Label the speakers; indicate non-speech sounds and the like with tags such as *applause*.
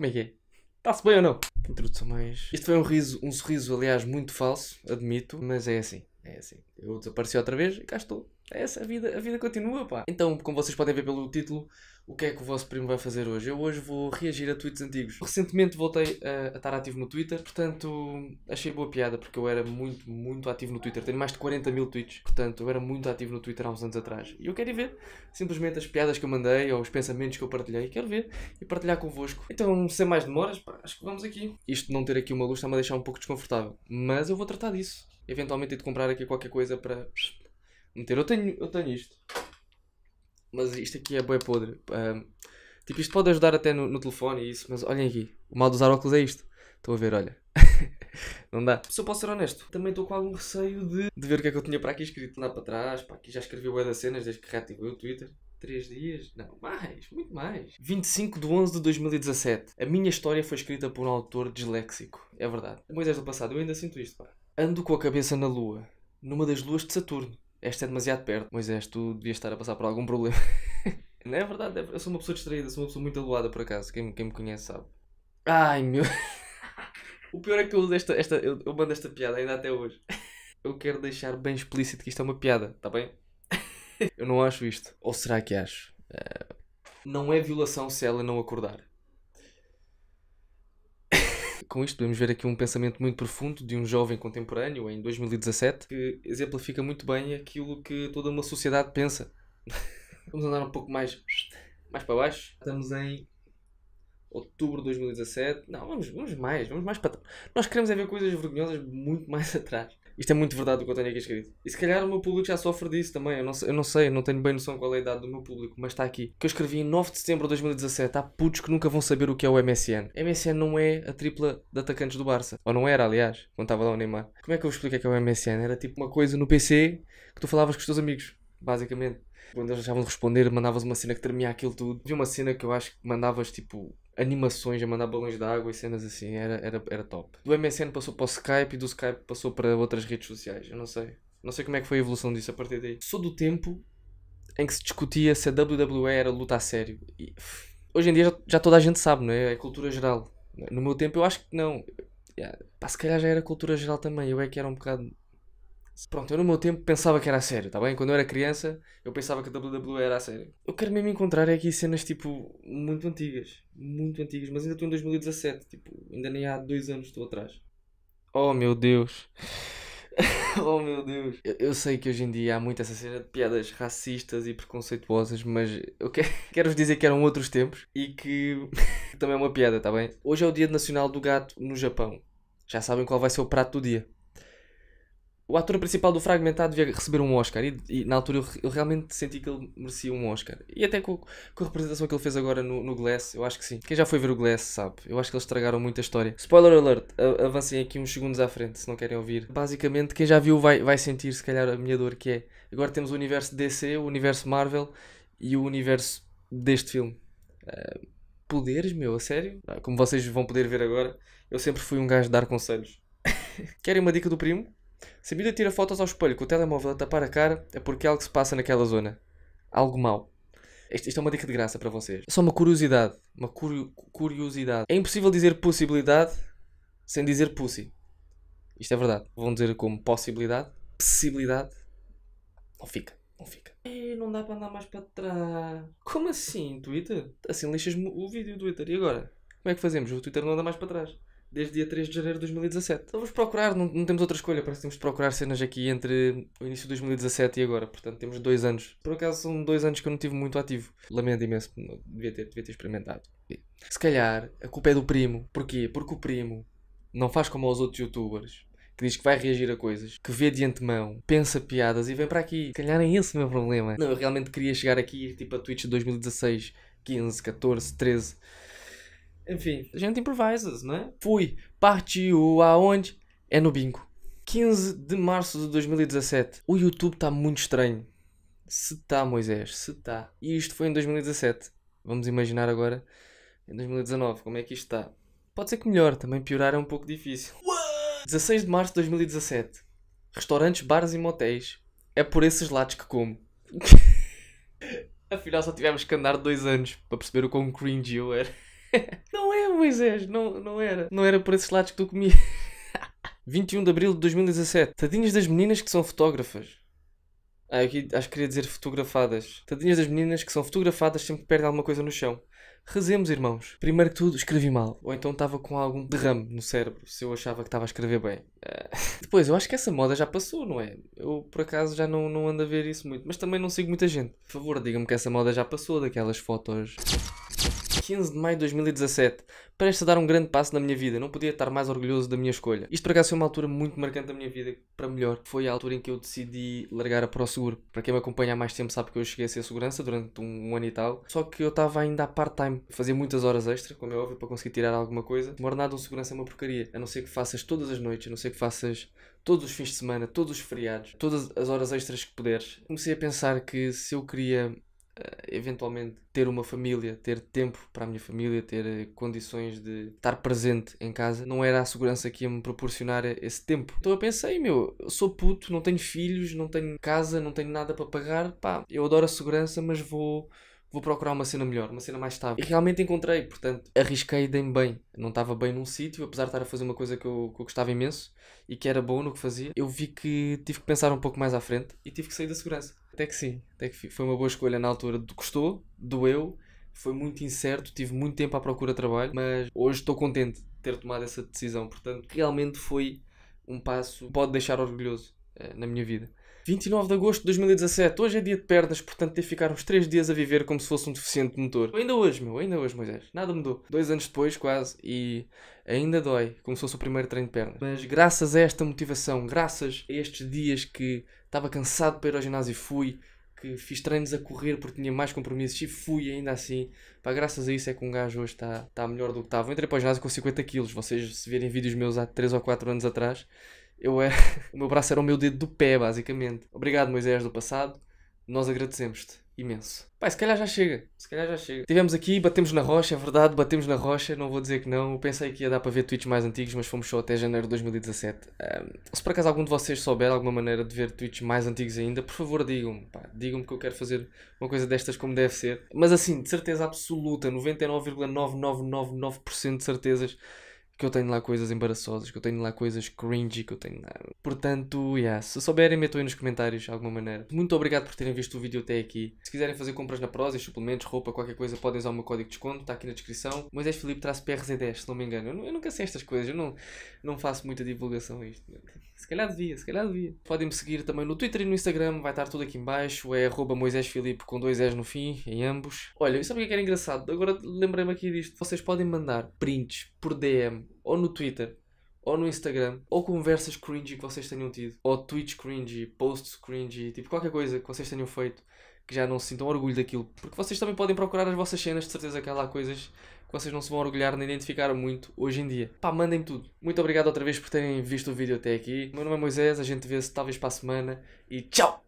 Speaker 1: como é que é? Está-se bem ou não? Que introdução mais. Isto foi um riso, um sorriso, aliás, muito falso, admito, mas é assim. É assim. Eu desapareci outra vez e cá estou. É essa, a vida, a vida continua, pá. Então, como vocês podem ver pelo título, o que é que o vosso primo vai fazer hoje? Eu hoje vou reagir a tweets antigos. Recentemente voltei a, a estar ativo no Twitter, portanto, achei boa piada, porque eu era muito, muito ativo no Twitter. Tenho mais de 40 mil tweets, portanto, eu era muito ativo no Twitter há uns anos atrás. E eu quero ver simplesmente as piadas que eu mandei ou os pensamentos que eu partilhei. Quero ver e partilhar convosco. Então, sem mais demoras, pá, acho que vamos aqui. Isto de não ter aqui uma luz está-me a deixar um pouco desconfortável, mas eu vou tratar disso. Eventualmente, hei de comprar aqui qualquer coisa para meter. Eu tenho, eu tenho isto. Mas isto aqui é bem podre. Um, tipo, isto pode ajudar até no, no telefone e isso, mas olhem aqui. O mal de usar óculos é isto. Estão a ver, olha. *laughs* não dá. Se eu posso ser honesto, também estou com algum receio de, de ver o que é que eu tinha para aqui escrito lá para trás. Para aqui já escrevi o das cenas desde que reativei o Twitter. três dias? Não, mais, muito mais. 25 de 11 de 2017. A minha história foi escrita por um autor disléxico. É verdade. Moisés do passado, eu ainda sinto isto, pá. Ando com a cabeça na lua, numa das luas de Saturno. Esta é demasiado perto. Moisés, tu devias estar a passar por algum problema. *laughs* Não é verdade, é eu sou uma pessoa distraída, sou uma pessoa muito aloada por acaso. Quem, quem me conhece sabe. Ai meu. *laughs* O pior é que eu uso esta. esta eu, eu mando esta piada ainda até hoje. Eu quero deixar bem explícito que isto é uma piada, está bem? *laughs* Eu não acho isto. Ou será que acho? Uh... Não é violação se ela não acordar com isto podemos ver aqui um pensamento muito profundo de um jovem contemporâneo em 2017 que exemplifica muito bem aquilo que toda uma sociedade pensa. *laughs* Vamos andar um pouco mais, mais para baixo. Estamos em outubro de 2017. Não, vamos, vamos mais, vamos mais para Nós queremos é ver coisas vergonhosas muito *laughs* mais atrás. Isto é muito verdade o que eu tenho aqui escrito. E se calhar o meu público já sofre disso também. Eu não, eu não sei, não tenho bem noção qual é a idade do meu público, mas está aqui. Que eu escrevi em 9 de setembro de 2017. Há putos que nunca vão saber o que é o MSN. MSN não é a tripla de atacantes do Barça. Ou não era, aliás, quando estava lá o Neymar. Como é que eu vos explico o que é, é o MSN? Era tipo uma coisa no PC que tu falavas com os teus amigos, basicamente. Quando eles achavam de responder, mandavas uma cena que tremia aquilo tudo. Havia uma cena que eu acho que mandavas tipo animações a mandar balões de água e cenas assim, era, era, era top. Do MSN passou para o Skype e do Skype passou para outras redes sociais, eu não sei. Não sei como é que foi a evolução disso a partir daí. Sou do tempo em que se discutia se a WWE era luta a sério. E, hoje em dia já, já, toda a gente sabe, não é? É cultura geral. No meu tempo eu acho que não. Yeah. Pá, se calhar já era cultura geral também, eu é que era um bocado Pronto, eu no meu tempo pensava que era a sério, tá bem? Quando eu era criança, eu pensava que a WWE era a sério. Eu quero mesmo encontrar é aqui cenas, tipo, muito antigas. Muito antigas, mas ainda estou em 2017, tipo, ainda nem há dois anos estou atrás. Oh meu Deus. *laughs* oh meu Deus. Eu, eu, sei que hoje em dia há muito essa cena de piadas racistas e preconceituosas, mas eu que, *laughs* quero-vos dizer que eram outros tempos e que *laughs* também é uma piada, tá bem? Hoje é o Dia Nacional do Gato no Japão. Já sabem qual vai ser o prato do dia o ator principal do Fragmentado devia receber um Oscar e, e na altura eu, eu, realmente senti que ele merecia um Oscar. E até com, com a representação que ele fez agora no, no, Glass, eu acho que sim. Quem já foi ver o Glass sabe, eu acho que eles estragaram muita história. Spoiler alert, avancem aqui uns segundos à frente se não querem ouvir. Basicamente, quem já viu vai, vai sentir se calhar a minha dor que é. Agora temos o universo DC, o universo Marvel e o universo deste filme. Uh, poderes, meu, a sério? Ah, como vocês vão poder ver agora, eu sempre fui um gajo de dar conselhos. *laughs* Querem uma dica do primo? Se a Bíblia tira fotos ao espelho com o telemóvel a tapar a cara, é porque algo se passa naquela zona. Algo mau. Isto, isto, é uma dica de graça para vocês. Só uma curiosidade. Uma curio, curiosidade. É impossível dizer possibilidade sem dizer pussy. Isto é verdade. Vão dizer como possibilidade, possibilidade. Não fica, não fica. E é, não dá para andar mais para trás. Como assim, Twitter? Assim lixas-me o vídeo do Twitter. E agora? Como é que fazemos? O Twitter não anda mais para trás desde dia 3 de janeiro de 2017. Então vamos procurar, não, não temos outra escolha, parece que temos de procurar cenas aqui entre o início de 2017 e agora, portanto temos dois anos. Por acaso são dois anos que eu não tive muito ativo. Lamento imenso, devia ter, devia ter experimentado. Se calhar a culpa é do primo. Porquê? Porque o primo não faz como aos outros youtubers. Que diz que vai reagir a coisas, que vê de antemão, pensa piadas e vem para aqui. Se calhar é esse o meu problema. Não, eu realmente queria chegar aqui, tipo a Twitch de 2016, 15, 14, 13 enfim, a gente improvisa, né? Fui, partiu aonde? É no bingo. 15 de março de 2017. O YouTube está muito estranho. Se tá, Moisés, se tá. E isto foi em 2017. Vamos imaginar agora em 2019 como é que isto está. Pode ser que melhor, também piorar é um pouco difícil. What? 16 de março de 2017. Restaurantes, bares e motéis. É por esses lados que como. *laughs* Afinal, só tivemos que andar dois anos para perceber o quão cringe eu era. *laughs* Não, *laughs* Moisés, não, não era. Não era por esses lados que tu comias. 21 *laughs* de abril de 2017. Tadinhas das meninas que são fotógrafas. Ah, aqui acho que queria dizer fotografadas. Tadinhas das meninas que são fotografadas sempre que perdem alguma coisa no chão. Rezemos, irmãos. Primeiro que tudo, escrevi mal. Ou então estava com algum derrame no cérebro, se eu achava que estava a escrever bem. Ah, *laughs* depois, eu acho que essa moda já passou, não é? Eu, por acaso, já não, não ando a ver isso muito. Mas também não sigo muita gente. Por favor, diga-me que essa moda já passou, daquelas fotos... 15 de maio de 2017, parece a dar um grande passo na minha vida, não podia estar mais orgulhoso da minha escolha. Isto para cá foi uma altura muito marcante da minha vida, para melhor. Foi a altura em que eu decidi largar a ProSeguro. Para quem me acompanha há mais tempo sabe que eu cheguei a ser segurança durante um, um ano e tal, só que eu estava ainda a part-time, fazia muitas horas extra, como é óbvio, para conseguir tirar alguma coisa. O nada um segurança é uma porcaria, a não ser que faças todas as noites, a não ser que faças todos os fins de semana, todos os feriados, todas as horas extras que puderes. Comecei a pensar que se eu queria eh, eventualmente ter uma família, ter tempo para a minha família, ter eh, condições de estar presente em casa, não era a segurança que ia me proporcionar eh, esse tempo. Então eu pensei, meu, eu sou puto, não tenho filhos, não tenho casa, não tenho nada para pagar, pá, eu adoro a segurança, mas vou vou procurar uma cena melhor, uma cena mais estável. E realmente encontrei, portanto, arrisquei e dei-me bem. Não estava bem num sítio, apesar de estar a fazer uma coisa que eu, que eu gostava imenso e que era bom no que fazia. Eu vi que tive que pensar um pouco mais à frente e tive que sair da segurança. Até que sim, até que foi uma boa escolha na altura. Custou, doeu, foi muito incerto, tive muito tempo à procura de trabalho, mas hoje estou contente de ter tomado essa decisão. Portanto, realmente foi um passo pode deixar orgulhoso eh, na minha vida. 29 de agosto de 2017, hoje é dia de pernas, portanto ter ficar uns 3 dias a viver como se fosse um deficiente de motor. Ainda hoje, meu, ainda hoje, Moisés. Nada mudou. Dois anos depois, quase, e ainda dói, como se fosse o primeiro treino de pernas. Mas graças a esta motivação, graças a estes dias que estava cansado para ir ao ginásio e fui, que fiz treinos a correr porque tinha mais compromissos e fui ainda assim. Pá, graças a isso é que um gajo hoje está tá melhor do que estava. Eu entrei para o ginásio com 50 quilos. Vocês se verem vídeos meus há 3 ou 4 anos atrás, eu era... É, *laughs* o meu braço era o meu dedo do pé, basicamente. Obrigado, Moisés do passado. Nós agradecemos-te imenso. Pai, se calhar já chega. Se calhar já chega. Tivemos aqui, batemos na rocha, é verdade, batemos na rocha. Não vou dizer que não. Eu pensei que ia dar para ver tweets mais antigos, mas fomos só até janeiro de 2017. Um, se por acaso algum de vocês souber alguma maneira de ver tweets mais antigos ainda, por favor digam-me. Digam-me que eu quero fazer uma coisa destas como deve ser. Mas assim, de certeza absoluta, 99,9999% de certezas que eu tenho lá coisas embaraçosas, que eu tenho lá coisas cringy, que eu tenho lá. Portanto, yeah, se souberem, metam aí nos comentários de alguma maneira. Muito obrigado por terem visto o vídeo até aqui. Se quiserem fazer compras na prosa, suplementos, roupa, qualquer coisa, podem usar o meu código de desconto, está aqui na descrição. Mas és Felipe traz PRZ10, se não me engano. Eu, eu, nunca sei estas coisas, eu não, não faço muita divulgação a isto. Se calhar devia, se calhar devia. Podem-me seguir também no Twitter e no Instagram, vai estar tudo aqui embaixo É arroba com dois S no fim, em ambos. Olha, e sabe o é que era engraçado? Agora lembrei-me aqui disto. Vocês podem mandar prints por DM ou no Twitter ou no Instagram, ou conversas cringy que vocês tenham tido, ou tweets cringy, posts cringy, tipo qualquer coisa que vocês tenham feito que já não se sintam orgulho daquilo. Porque vocês também podem procurar as vossas cenas, de certeza que há lá coisas que vocês não se vão orgulhar nem identificar muito hoje em dia. Pá, mandem tudo. Muito obrigado outra vez por terem visto o vídeo até aqui. O meu nome é Moisés, a gente vê-se talvez para a semana e tchau!